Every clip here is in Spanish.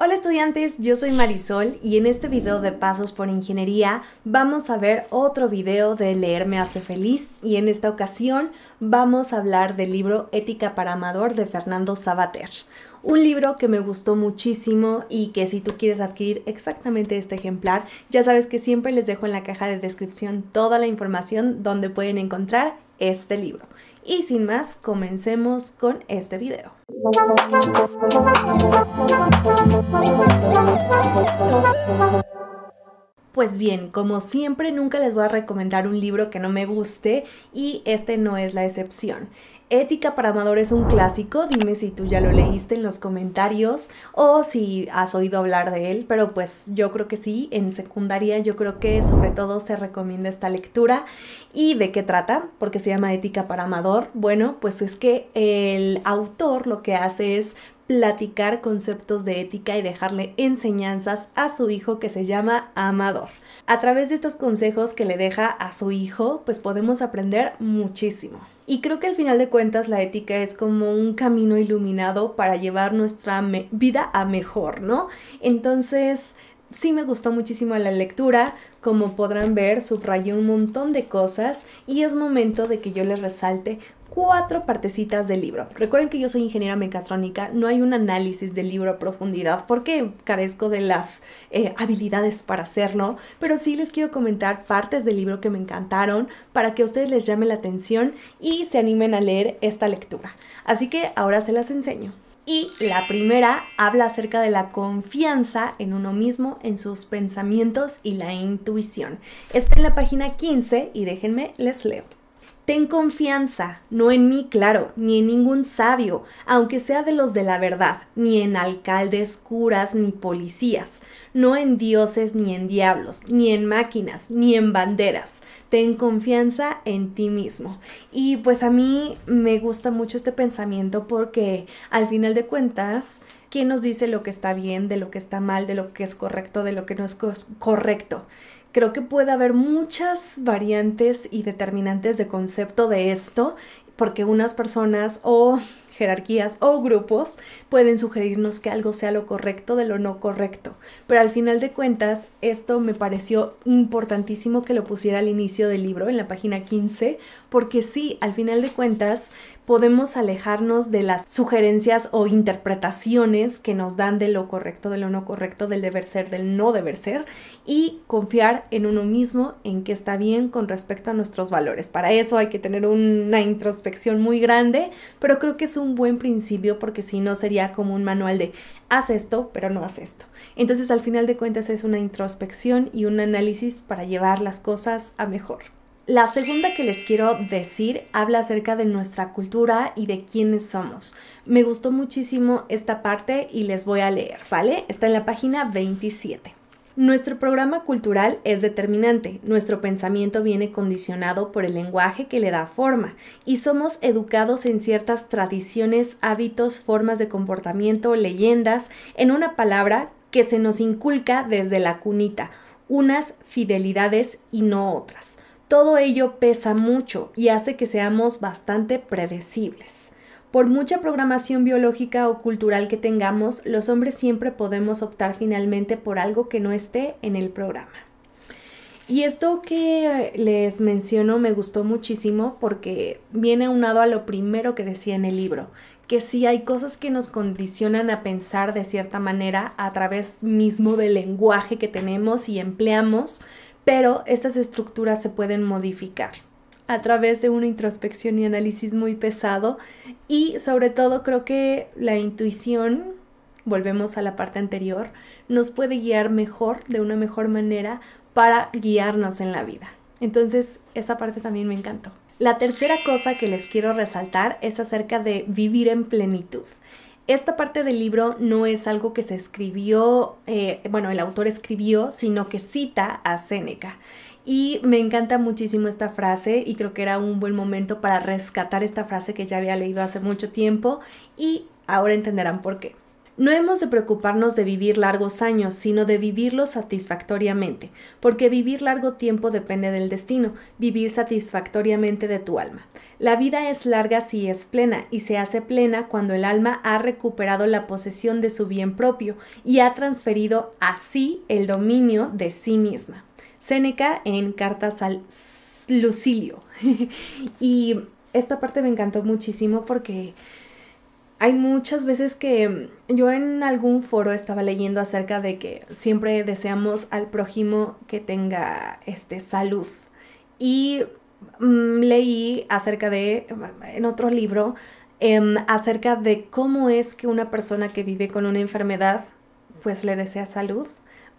Hola estudiantes, yo soy Marisol y en este video de Pasos por Ingeniería vamos a ver otro video de Leer me hace feliz y en esta ocasión vamos a hablar del libro Ética para Amador de Fernando Sabater. Un libro que me gustó muchísimo y que si tú quieres adquirir exactamente este ejemplar, ya sabes que siempre les dejo en la caja de descripción toda la información donde pueden encontrar este libro. Y sin más, comencemos con este video. Thank you. Pues bien, como siempre, nunca les voy a recomendar un libro que no me guste y este no es la excepción. Ética para Amador es un clásico, dime si tú ya lo leíste en los comentarios o si has oído hablar de él, pero pues yo creo que sí, en secundaria yo creo que sobre todo se recomienda esta lectura. ¿Y de qué trata? Porque se llama Ética para Amador. Bueno, pues es que el autor lo que hace es platicar conceptos de ética y dejarle enseñanzas a su hijo que se llama Amador. A través de estos consejos que le deja a su hijo, pues podemos aprender muchísimo. Y creo que al final de cuentas la ética es como un camino iluminado para llevar nuestra vida a mejor, ¿no? Entonces, sí me gustó muchísimo la lectura, como podrán ver, subrayé un montón de cosas y es momento de que yo les resalte cuatro partecitas del libro. Recuerden que yo soy ingeniera mecatrónica, no hay un análisis del libro a profundidad porque carezco de las eh, habilidades para hacerlo, pero sí les quiero comentar partes del libro que me encantaron para que ustedes les llame la atención y se animen a leer esta lectura. Así que ahora se las enseño. Y la primera habla acerca de la confianza en uno mismo, en sus pensamientos y la intuición. Está en la página 15 y déjenme les leo. Ten confianza, no en mí, claro, ni en ningún sabio, aunque sea de los de la verdad, ni en alcaldes, curas, ni policías, no en dioses, ni en diablos, ni en máquinas, ni en banderas. Ten confianza en ti mismo. Y pues a mí me gusta mucho este pensamiento porque al final de cuentas, ¿Quién nos dice lo que está bien, de lo que está mal, de lo que es correcto, de lo que no es correcto? Creo que puede haber muchas variantes y determinantes de concepto de esto, porque unas personas o jerarquías o grupos pueden sugerirnos que algo sea lo correcto de lo no correcto. Pero al final de cuentas, esto me pareció importantísimo que lo pusiera al inicio del libro, en la página 15, porque sí, al final de cuentas, podemos alejarnos de las sugerencias o interpretaciones que nos dan de lo correcto, de lo no correcto, del deber ser, del no deber ser y confiar en uno mismo, en que está bien con respecto a nuestros valores. Para eso hay que tener una introspección muy grande, pero creo que es un buen principio porque si no sería como un manual de haz esto, pero no haz esto. Entonces al final de cuentas es una introspección y un análisis para llevar las cosas a mejor. La segunda que les quiero decir habla acerca de nuestra cultura y de quiénes somos. Me gustó muchísimo esta parte y les voy a leer, ¿vale? Está en la página 27. Nuestro programa cultural es determinante, nuestro pensamiento viene condicionado por el lenguaje que le da forma y somos educados en ciertas tradiciones, hábitos, formas de comportamiento, leyendas, en una palabra que se nos inculca desde la cunita, unas fidelidades y no otras todo ello pesa mucho y hace que seamos bastante predecibles. Por mucha programación biológica o cultural que tengamos, los hombres siempre podemos optar finalmente por algo que no esté en el programa. Y esto que les menciono me gustó muchísimo porque viene unado a lo primero que decía en el libro, que si hay cosas que nos condicionan a pensar de cierta manera a través mismo del lenguaje que tenemos y empleamos, pero estas estructuras se pueden modificar a través de una introspección y análisis muy pesado y sobre todo creo que la intuición, volvemos a la parte anterior, nos puede guiar mejor, de una mejor manera, para guiarnos en la vida. Entonces, esa parte también me encantó. La tercera cosa que les quiero resaltar es acerca de vivir en plenitud esta parte del libro no es algo que se escribió, eh, bueno, el autor escribió, sino que cita a Séneca. Y me encanta muchísimo esta frase y creo que era un buen momento para rescatar esta frase que ya había leído hace mucho tiempo y ahora entenderán por qué. No hemos de preocuparnos de vivir largos años, sino de vivirlos satisfactoriamente, porque vivir largo tiempo depende del destino, vivir satisfactoriamente de tu alma. La vida es larga si es plena, y se hace plena cuando el alma ha recuperado la posesión de su bien propio y ha transferido así el dominio de sí misma. Séneca en Cartas al Lucilio. y esta parte me encantó muchísimo porque hay muchas veces que mm, yo en algún foro estaba leyendo acerca de que siempre deseamos al prójimo que tenga este, salud. Y mm, leí acerca de, mm, en otro libro, em, acerca de cómo es que una persona que vive con una enfermedad, pues le desea salud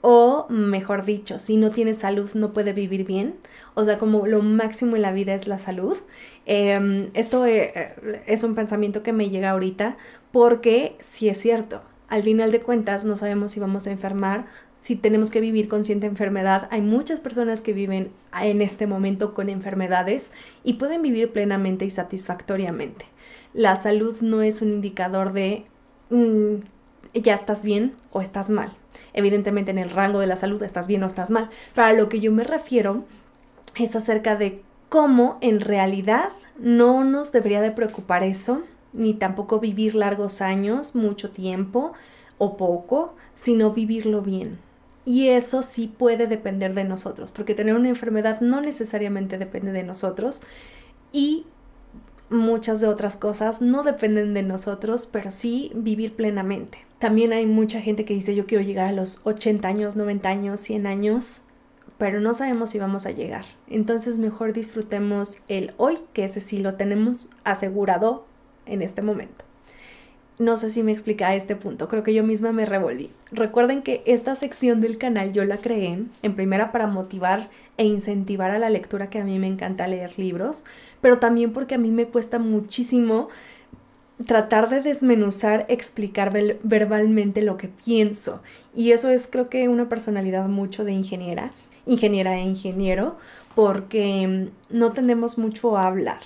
o mejor dicho, si no tiene salud no puede vivir bien. O sea, como lo máximo en la vida es la salud. Em, esto eh, eh, es un pensamiento que me llega ahorita porque si es cierto. Al final de cuentas no sabemos si vamos a enfermar, si tenemos que vivir con cierta enfermedad. Hay muchas personas que viven en este momento con enfermedades y pueden vivir plenamente y satisfactoriamente. La salud no es un indicador de mm, ya estás bien o estás mal. Evidentemente en el rango de la salud estás bien o estás mal. Para lo que yo me refiero es acerca de cómo en realidad no nos debería de preocupar eso, ni tampoco vivir largos años, mucho tiempo o poco, sino vivirlo bien. Y eso sí puede depender de nosotros, porque tener una enfermedad no necesariamente depende de nosotros y muchas de otras cosas no dependen de nosotros, pero sí vivir plenamente. También hay mucha gente que dice yo quiero llegar a los 80 años, 90 años, 100 años, pero no sabemos si vamos a llegar. Entonces mejor disfrutemos el hoy, que ese sí lo tenemos asegurado en este momento. No sé si me explica a este punto, creo que yo misma me revolví. Recuerden que esta sección del canal yo la creé en primera para motivar e incentivar a la lectura que a mí me encanta leer libros, pero también porque a mí me cuesta muchísimo tratar de desmenuzar, explicar verbalmente lo que pienso. Y eso es creo que una personalidad mucho de ingeniera, ingeniera e ingeniero, porque mm, no tenemos mucho a hablar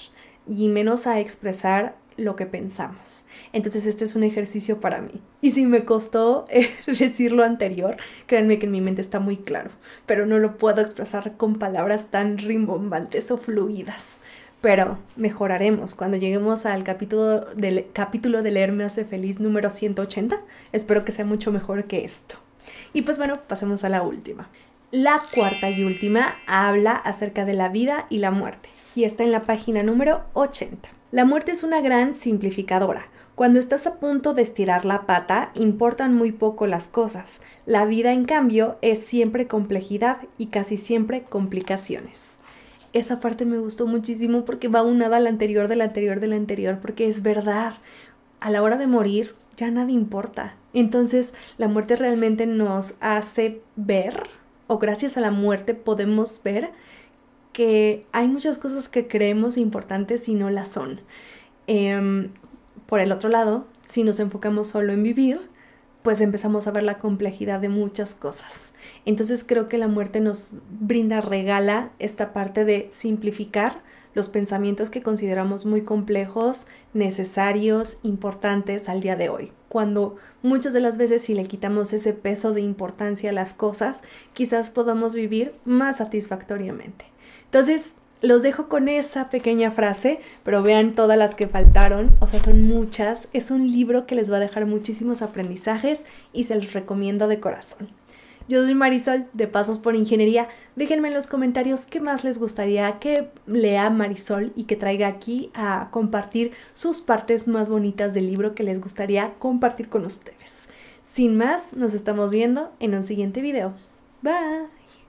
y menos a expresar lo que pensamos. Entonces este es un ejercicio para mí. Y si me costó eh, decir lo anterior, créanme que en mi mente está muy claro, pero no lo puedo expresar con palabras tan rimbombantes o fluidas pero mejoraremos cuando lleguemos al capítulo del capítulo de Leerme hace feliz número 180. Espero que sea mucho mejor que esto. Y pues bueno, pasemos a la última. La cuarta y última habla acerca de la vida y la muerte y está en la página número 80. La muerte es una gran simplificadora. Cuando estás a punto de estirar la pata, importan muy poco las cosas. La vida, en cambio, es siempre complejidad y casi siempre complicaciones esa parte me gustó muchísimo porque va unada al anterior, de la anterior, de la anterior, porque es verdad. A la hora de morir ya nada importa. Entonces la muerte realmente nos hace ver, o gracias a la muerte podemos ver, que hay muchas cosas que creemos importantes y no las son. Em, por el otro lado, si nos enfocamos solo en vivir, pues empezamos a ver la complejidad de muchas cosas. Entonces creo que la muerte nos brinda, regala esta parte de simplificar los pensamientos que consideramos muy complejos, necesarios, importantes al día de hoy. Cuando muchas de las veces si le quitamos ese peso de importancia a las cosas, quizás podamos vivir más satisfactoriamente. Entonces, los dejo con esa pequeña frase, pero vean todas las que faltaron, o sea, son muchas. Es un libro que les va a dejar muchísimos aprendizajes y se los recomiendo de corazón. Yo soy Marisol de Pasos por Ingeniería. Déjenme en los comentarios qué más les gustaría que lea Marisol y que traiga aquí a compartir sus partes más bonitas del libro que les gustaría compartir con ustedes. Sin más, nos estamos viendo en un siguiente video. Bye.